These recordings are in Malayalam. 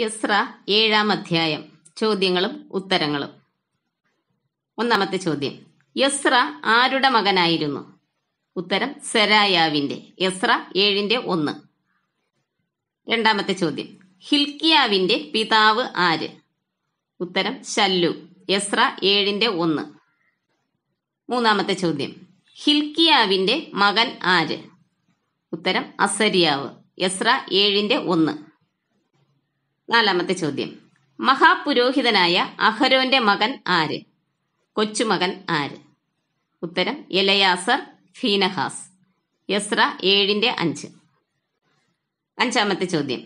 യസ്ര ഏഴാം അധ്യായം ചോദ്യങ്ങളും ഉത്തരങ്ങളും ഒന്നാമത്തെ ചോദ്യം യസ്ര ആരുടെ മകനായിരുന്നു ഉത്തരം സെരായാവിന്റെ യസ്ര ഏഴിന്റെ ഒന്ന് രണ്ടാമത്തെ ചോദ്യം ഹിൽക്കിയാവിന്റെ പിതാവ് ആര് ഉത്തരം ശല്ലു യസ്ര ഏഴിന്റെ ഒന്ന് മൂന്നാമത്തെ ചോദ്യം ഹിൽക്കിയാവിന്റെ മകൻ ആര് ഉത്തരം അസരിയാവ് യസ്ര ഏഴിന്റെ ഒന്ന് നാലാമത്തെ ചോദ്യം മഹാപുരോഹിതനായ അഹരോന്റെ മകൻ ആര് കൊച്ചുമകൻ ആര് ഉത്തരം എലയാസർ ഫീനഹാസ് യസ്ര ഏഴിന്റെ അഞ്ച് അഞ്ചാമത്തെ ചോദ്യം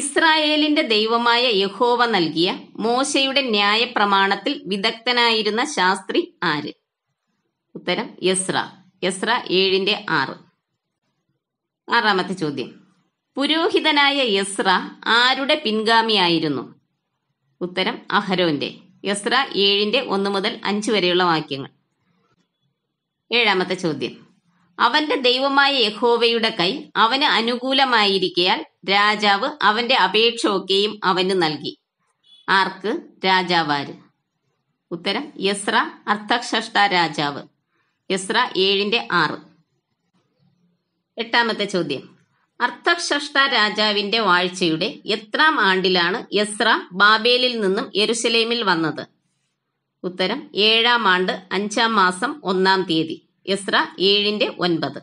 ഇസ്രായേലിന്റെ ദൈവമായ യഹോവ നൽകിയ മോശയുടെ ന്യായപ്രമാണത്തിൽ വിദഗ്ധനായിരുന്ന ശാസ്ത്രി ആര് ഉത്തരം യസ്ര യസ്ര ഏഴിന്റെ ആറ് ആറാമത്തെ ചോദ്യം പുരോഹിതനായ യസ്ര ആരുടെ പിൻഗാമിയായിരുന്നു ഉത്തരം അഹരോന്റെ യസ്ര ഏഴിന്റെ ഒന്ന് മുതൽ അഞ്ച് വരെയുള്ള വാക്യങ്ങൾ ഏഴാമത്തെ ചോദ്യം അവന്റെ ദൈവമായ യഹോവയുടെ കൈ അവന് അനുകൂലമായിരിക്കയാൽ രാജാവ് അവന്റെ അപേക്ഷ ഒക്കെയും അവന് നൽകി ആർക്ക് രാജാവാര് ഉത്തരം യസ്ര അർത്ഥഷ്ട രാജാവ് യസ്ര ഏഴിന്റെ ആറ് എട്ടാമത്തെ ചോദ്യം അർത്ഥക്ഷഷ്ട രാജാവിന്റെ വാഴ്ചയുടെ എത്രാം ആണ്ടിലാണ് യസ്ര ബാബേലിൽ നിന്നും യെരുസലേമിൽ വന്നത് ഉത്തരം ഏഴാം ആണ്ട് അഞ്ചാം മാസം ഒന്നാം തീയതി യസ്ര ഏഴിന്റെ ഒൻപത്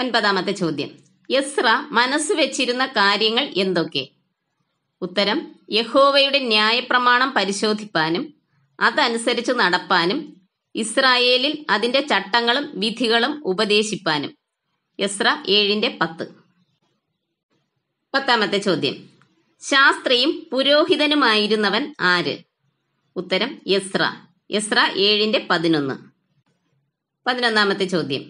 ഒൻപതാമത്തെ ചോദ്യം യസ്ര മനസ്സ് വെച്ചിരുന്ന കാര്യങ്ങൾ എന്തൊക്കെ ഉത്തരം യഹോവയുടെ ന്യായപ്രമാണം പരിശോധിപ്പാനും അതനുസരിച്ച് നടപ്പാനും ഇസ്രായേലിൽ അതിന്റെ ചട്ടങ്ങളും വിധികളും ഉപദേശിപ്പാനും എസ്ര ഏഴിന്റെ പത്ത് പത്താമത്തെ ചോദ്യം ശാസ്ത്രിയും പുരോഹിതനുമായിരുന്നവൻ ആര് ഉത്തരം എസ്ര എസ്ര ഏഴിന്റെ പതിനൊന്ന് പതിനൊന്നാമത്തെ ചോദ്യം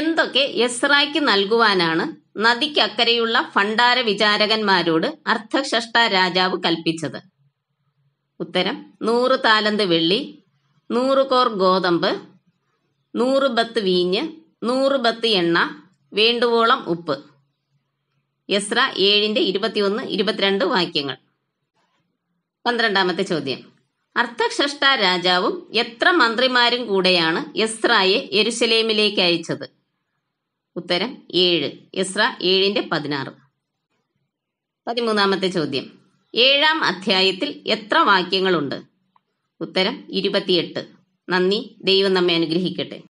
എന്തൊക്കെ എസ്രായ്ക്ക് നൽകുവാനാണ് നദിക്കക്കരയുള്ള ഭണ്ഡാര വിചാരകന്മാരോട് അർദ്ധഷ്ട രാജാവ് കൽപ്പിച്ചത് ഉത്തരം നൂറ് താലന്ത് വെള്ളി നൂറ് കോർ ഗോതമ്പ് നൂറ് ബത്ത് വീഞ്ഞ് നൂറ് ബത്ത് എണ്ണ വേണ്ടുവോളം ഉപ്പ് യസ്ര ഏഴിന്റെ ഇരുപത്തിയൊന്ന് ഇരുപത്തിരണ്ട് വാക്യങ്ങൾ പന്ത്രണ്ടാമത്തെ ചോദ്യം അർത്ഥക്ഷഷ്ട രാജാവും എത്ര മന്ത്രിമാരും കൂടെയാണ് യസ്രായെ യെരുശലേമിലേക്ക് അയച്ചത് ഉത്തരം ഏഴ് യസ്ര ഏഴിന്റെ പതിനാറ് പതിമൂന്നാമത്തെ ചോദ്യം ഏഴാം അധ്യായത്തിൽ എത്ര വാക്യങ്ങളുണ്ട് ഉത്തരം ഇരുപത്തിയെട്ട് നന്ദി ദൈവം നമ്മെ അനുഗ്രഹിക്കട്ടെ